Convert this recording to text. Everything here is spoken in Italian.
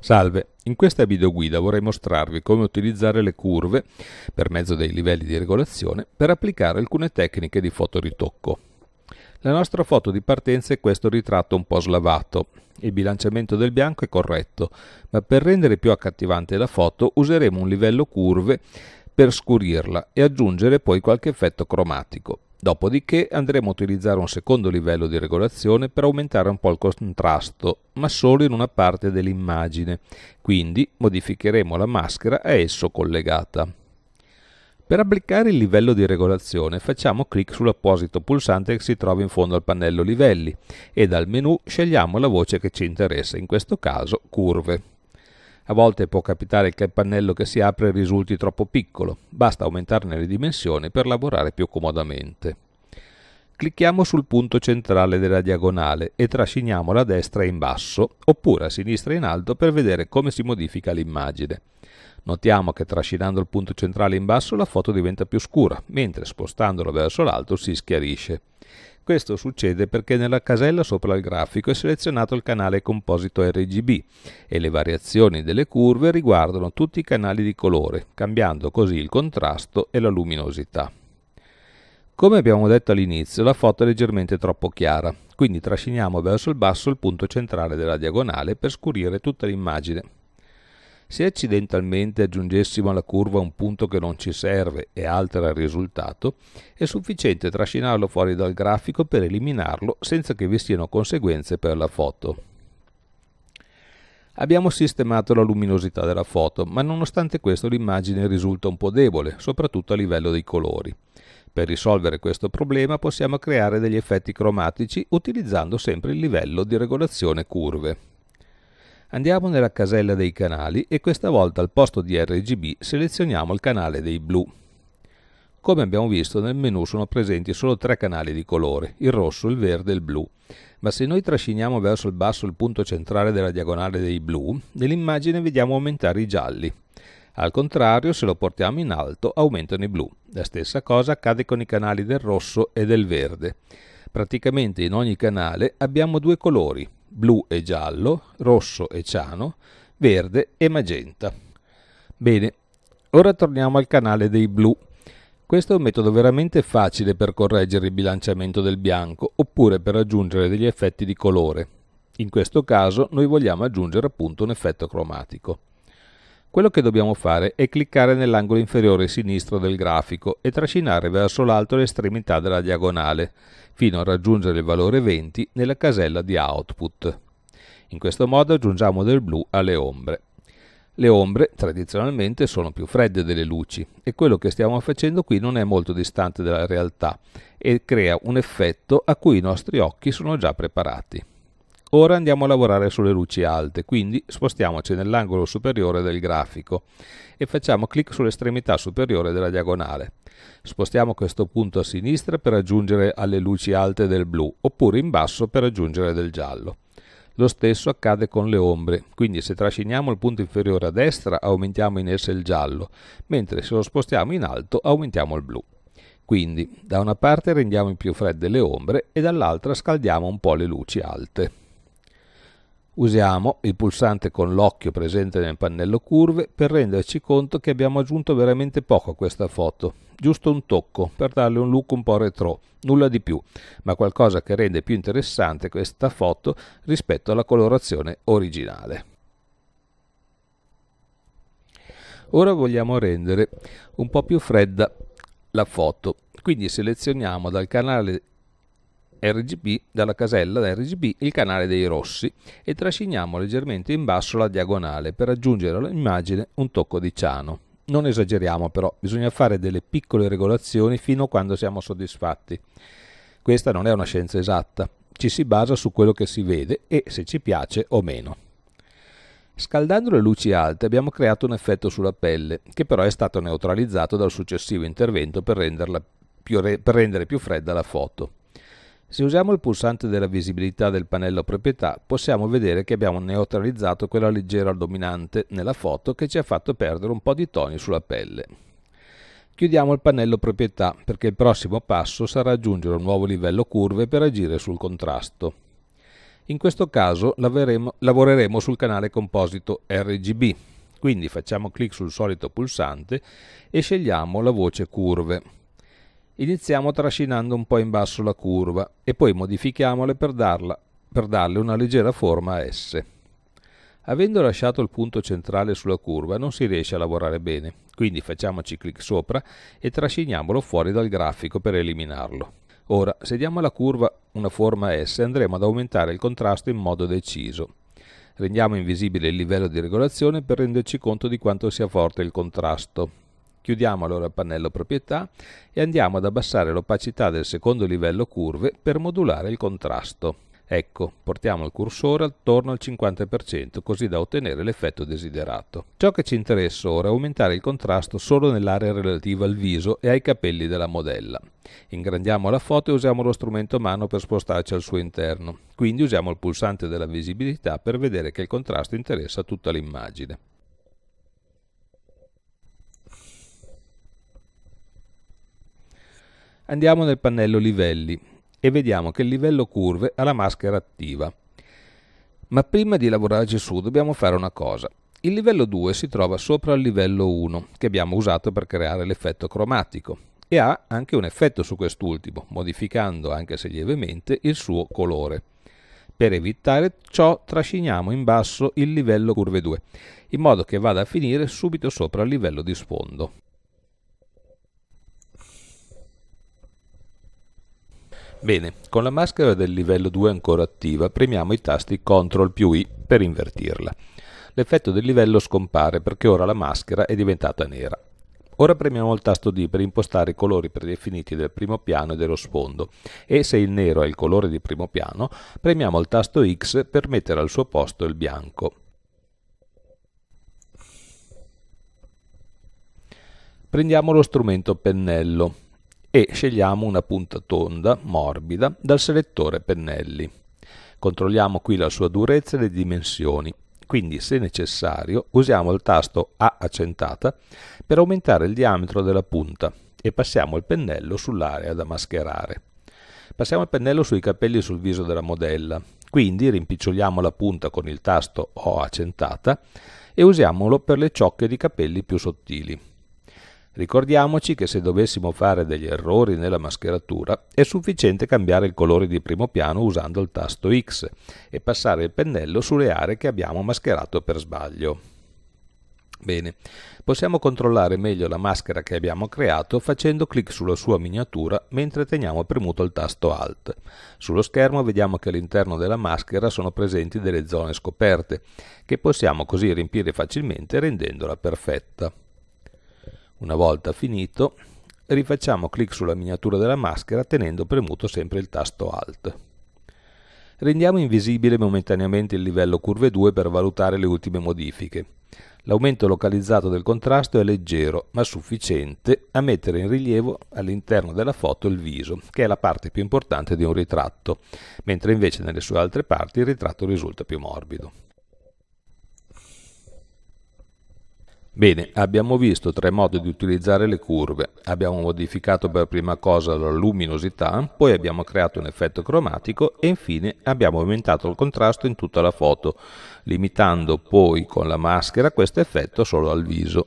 Salve, in questa videoguida vorrei mostrarvi come utilizzare le curve, per mezzo dei livelli di regolazione, per applicare alcune tecniche di fotoritocco. La nostra foto di partenza è questo ritratto un po' slavato. Il bilanciamento del bianco è corretto, ma per rendere più accattivante la foto useremo un livello curve per scurirla e aggiungere poi qualche effetto cromatico. Dopodiché andremo a utilizzare un secondo livello di regolazione per aumentare un po' il contrasto, ma solo in una parte dell'immagine, quindi modificheremo la maschera a esso collegata. Per applicare il livello di regolazione facciamo clic sull'apposito pulsante che si trova in fondo al pannello livelli e dal menu scegliamo la voce che ci interessa, in questo caso curve. A volte può capitare che il pannello che si apre risulti troppo piccolo, basta aumentarne le dimensioni per lavorare più comodamente. Clicchiamo sul punto centrale della diagonale e trasciniamo la destra in basso oppure a sinistra in alto per vedere come si modifica l'immagine. Notiamo che trascinando il punto centrale in basso la foto diventa più scura, mentre spostandolo verso l'alto si schiarisce. Questo succede perché nella casella sopra il grafico è selezionato il canale composito RGB e le variazioni delle curve riguardano tutti i canali di colore, cambiando così il contrasto e la luminosità. Come abbiamo detto all'inizio, la foto è leggermente troppo chiara, quindi trasciniamo verso il basso il punto centrale della diagonale per scurire tutta l'immagine. Se accidentalmente aggiungessimo alla curva un punto che non ci serve e altera il risultato, è sufficiente trascinarlo fuori dal grafico per eliminarlo senza che vi siano conseguenze per la foto. Abbiamo sistemato la luminosità della foto, ma nonostante questo l'immagine risulta un po' debole, soprattutto a livello dei colori. Per risolvere questo problema possiamo creare degli effetti cromatici utilizzando sempre il livello di regolazione curve. Andiamo nella casella dei canali e questa volta al posto di RGB selezioniamo il canale dei blu. Come abbiamo visto nel menu sono presenti solo tre canali di colore, il rosso, il verde e il blu, ma se noi trasciniamo verso il basso il punto centrale della diagonale dei blu, nell'immagine vediamo aumentare i gialli. Al contrario, se lo portiamo in alto, aumentano i blu. La stessa cosa accade con i canali del rosso e del verde. Praticamente in ogni canale abbiamo due colori, blu e giallo, rosso e ciano, verde e magenta. Bene, ora torniamo al canale dei blu. Questo è un metodo veramente facile per correggere il bilanciamento del bianco oppure per aggiungere degli effetti di colore. In questo caso noi vogliamo aggiungere appunto un effetto cromatico. Quello che dobbiamo fare è cliccare nell'angolo inferiore sinistro del grafico e trascinare verso l'alto l'estremità della diagonale, fino a raggiungere il valore 20 nella casella di output. In questo modo aggiungiamo del blu alle ombre. Le ombre tradizionalmente sono più fredde delle luci e quello che stiamo facendo qui non è molto distante dalla realtà e crea un effetto a cui i nostri occhi sono già preparati. Ora andiamo a lavorare sulle luci alte, quindi spostiamoci nell'angolo superiore del grafico e facciamo clic sull'estremità superiore della diagonale. Spostiamo questo punto a sinistra per aggiungere alle luci alte del blu, oppure in basso per aggiungere del giallo. Lo stesso accade con le ombre, quindi se trasciniamo il punto inferiore a destra aumentiamo in esse il giallo, mentre se lo spostiamo in alto aumentiamo il blu. Quindi da una parte rendiamo più fredde le ombre e dall'altra scaldiamo un po' le luci alte. Usiamo il pulsante con l'occhio presente nel pannello curve per renderci conto che abbiamo aggiunto veramente poco a questa foto, giusto un tocco per darle un look un po' retro, nulla di più, ma qualcosa che rende più interessante questa foto rispetto alla colorazione originale. Ora vogliamo rendere un po' più fredda la foto, quindi selezioniamo dal canale RGB, dalla casella RGB il canale dei rossi e trasciniamo leggermente in basso la diagonale per aggiungere all'immagine un tocco di ciano. Non esageriamo però, bisogna fare delle piccole regolazioni fino a quando siamo soddisfatti. Questa non è una scienza esatta, ci si basa su quello che si vede e se ci piace o meno. Scaldando le luci alte abbiamo creato un effetto sulla pelle, che però è stato neutralizzato dal successivo intervento per, renderla, per rendere più fredda la foto. Se usiamo il pulsante della visibilità del pannello proprietà possiamo vedere che abbiamo neutralizzato quella leggera dominante nella foto che ci ha fatto perdere un po' di toni sulla pelle. Chiudiamo il pannello proprietà perché il prossimo passo sarà aggiungere un nuovo livello curve per agire sul contrasto. In questo caso lavoreremo sul canale composito RGB, quindi facciamo clic sul solito pulsante e scegliamo la voce curve Iniziamo trascinando un po' in basso la curva e poi modifichiamole per, darla, per darle una leggera forma a S. Avendo lasciato il punto centrale sulla curva non si riesce a lavorare bene, quindi facciamoci clic sopra e trasciniamolo fuori dal grafico per eliminarlo. Ora, se diamo alla curva una forma S andremo ad aumentare il contrasto in modo deciso. Rendiamo invisibile il livello di regolazione per renderci conto di quanto sia forte il contrasto. Chiudiamo allora il pannello proprietà e andiamo ad abbassare l'opacità del secondo livello curve per modulare il contrasto. Ecco, portiamo il cursore attorno al 50% così da ottenere l'effetto desiderato. Ciò che ci interessa ora è aumentare il contrasto solo nell'area relativa al viso e ai capelli della modella. Ingrandiamo la foto e usiamo lo strumento mano per spostarci al suo interno. Quindi usiamo il pulsante della visibilità per vedere che il contrasto interessa tutta l'immagine. Andiamo nel pannello livelli e vediamo che il livello curve ha la maschera attiva. Ma prima di lavorarci su dobbiamo fare una cosa. Il livello 2 si trova sopra il livello 1 che abbiamo usato per creare l'effetto cromatico e ha anche un effetto su quest'ultimo, modificando anche se lievemente il suo colore. Per evitare ciò trasciniamo in basso il livello curve 2, in modo che vada a finire subito sopra il livello di sfondo. Bene, con la maschera del livello 2 ancora attiva premiamo i tasti CTRL più I per invertirla. L'effetto del livello scompare perché ora la maschera è diventata nera. Ora premiamo il tasto D per impostare i colori predefiniti del primo piano e dello sfondo e se il nero è il colore di primo piano premiamo il tasto X per mettere al suo posto il bianco. Prendiamo lo strumento pennello e scegliamo una punta tonda, morbida, dal selettore pennelli. Controlliamo qui la sua durezza e le dimensioni, quindi se necessario usiamo il tasto A accentata per aumentare il diametro della punta e passiamo il pennello sull'area da mascherare. Passiamo il pennello sui capelli e sul viso della modella, quindi rimpiccioliamo la punta con il tasto O accentata e usiamolo per le ciocche di capelli più sottili. Ricordiamoci che se dovessimo fare degli errori nella mascheratura è sufficiente cambiare il colore di primo piano usando il tasto X e passare il pennello sulle aree che abbiamo mascherato per sbaglio. Bene, possiamo controllare meglio la maschera che abbiamo creato facendo clic sulla sua miniatura mentre teniamo premuto il tasto Alt. Sullo schermo vediamo che all'interno della maschera sono presenti delle zone scoperte, che possiamo così riempire facilmente rendendola perfetta. Una volta finito, rifacciamo clic sulla miniatura della maschera tenendo premuto sempre il tasto Alt. Rendiamo invisibile momentaneamente il livello curve 2 per valutare le ultime modifiche. L'aumento localizzato del contrasto è leggero, ma sufficiente a mettere in rilievo all'interno della foto il viso, che è la parte più importante di un ritratto, mentre invece nelle sue altre parti il ritratto risulta più morbido. Bene, abbiamo visto tre modi di utilizzare le curve. Abbiamo modificato per prima cosa la luminosità, poi abbiamo creato un effetto cromatico e infine abbiamo aumentato il contrasto in tutta la foto, limitando poi con la maschera questo effetto solo al viso.